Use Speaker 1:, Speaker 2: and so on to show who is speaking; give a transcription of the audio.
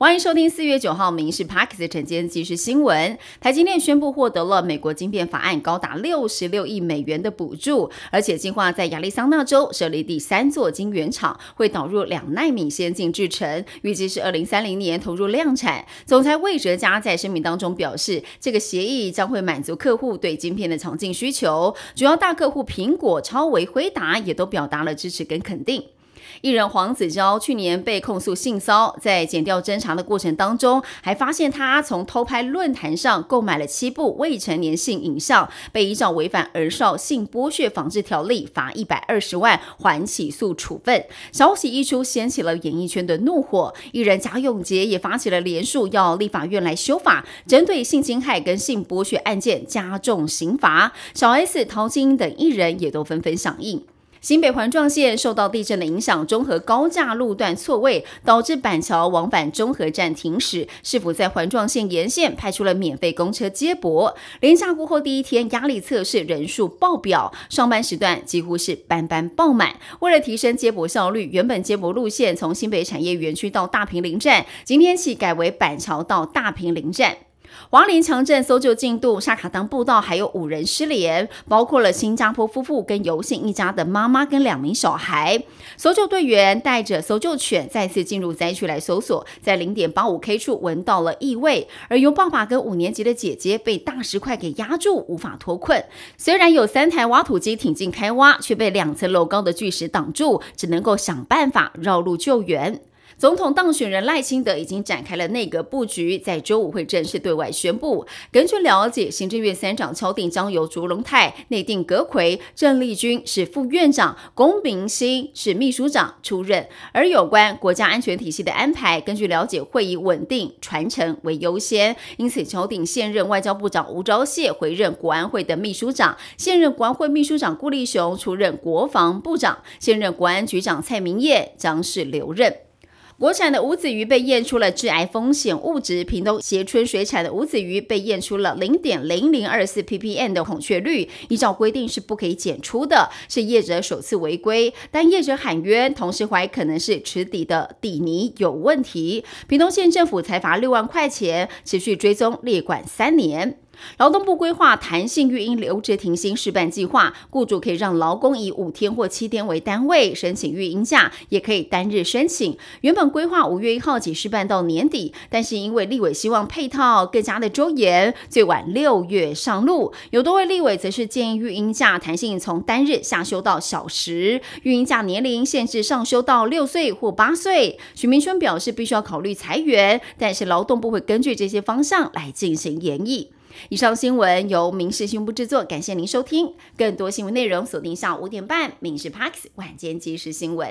Speaker 1: 欢迎收听四月九号《明是 Park》的晨间即时新闻。台积电宣布获得了美国晶片法案高达六十六亿美元的补助，而且计划在亚利桑那州设立第三座晶圆厂，会导入两奈米先进制程，预计是二零三零年投入量产。总裁魏哲嘉在声明当中表示，这个协议将会满足客户对晶片的强劲需求，主要大客户苹果、超微、辉达也都表达了支持跟肯定。艺人黄子佼去年被控诉性骚在剪掉侦查的过程当中，还发现他从偷拍论坛上购买了七部未成年性影像，被依照违反《儿少性剥削防治条例》罚一百二十万，还起诉处分。消息一出，掀起了演艺圈的怒火。艺人贾永杰也发起了联署，要立法院来修法，针对性侵害跟性剥削案件加重刑罚。小 S、陶晶等艺人也都纷纷响应。新北环状线受到地震的影响，中和高架路段错位，导致板桥往返中和站停驶。是否在环状线沿线派出了免费公车接驳？连下过后第一天压力测试人数爆表，上班时段几乎是班班爆满。为了提升接驳效率，原本接驳路线从新北产业园区到大平林站，今天起改为板桥到大平林站。王林强镇搜救进度，沙卡当步道还有五人失联，包括了新加坡夫妇跟游信一家的妈妈跟两名小孩。搜救队员带着搜救犬再次进入灾区来搜索，在零点八五 K 处闻到了异味，而由爸爸跟五年级的姐姐被大石块给压住，无法脱困。虽然有三台挖土机挺进开挖，却被两层楼高的巨石挡住，只能够想办法绕路救援。总统当选人赖清德已经展开了内阁布局，在周五会正式对外宣布。根据了解，行政院三长敲定将由竹龙泰内定阁奎、郑丽君是副院长，龚明鑫是秘书长出任。而有关国家安全体系的安排，根据了解会以稳定传承为优先，因此敲定现任外交部长吴钊燮回任国安会的秘书长，现任国安会秘书长顾立雄出任国防部长，现任国安局长蔡明业将是留任。国产的无籽鱼被验出了致癌风险物质。屏东斜春水产的无籽鱼被验出了零点零零二四 ppm 的孔雀绿，依照规定是不可以检出的，是业者首次违规。但业者喊冤，同时怀疑可能是池底的底泥有问题。屏东县政府才罚六万块钱，持续追踪列管三年。劳动部规划弹性育婴留职停薪试办计划，雇主可以让劳工以五天或七天为单位申请育婴假，也可以单日申请。原本规划五月一号起试办到年底，但是因为立委希望配套更加的周延，最晚六月上路。有多位立委则是建议育婴假弹性从单日下修到小时，育婴假年龄限制上修到六岁或八岁。许明春表示，必须要考虑裁员，但是劳动部会根据这些方向来进行研议。以上新闻由民事新闻部制作，感谢您收听。更多新闻内容锁定下午五点半《民事 Parks 晚间即时新闻》。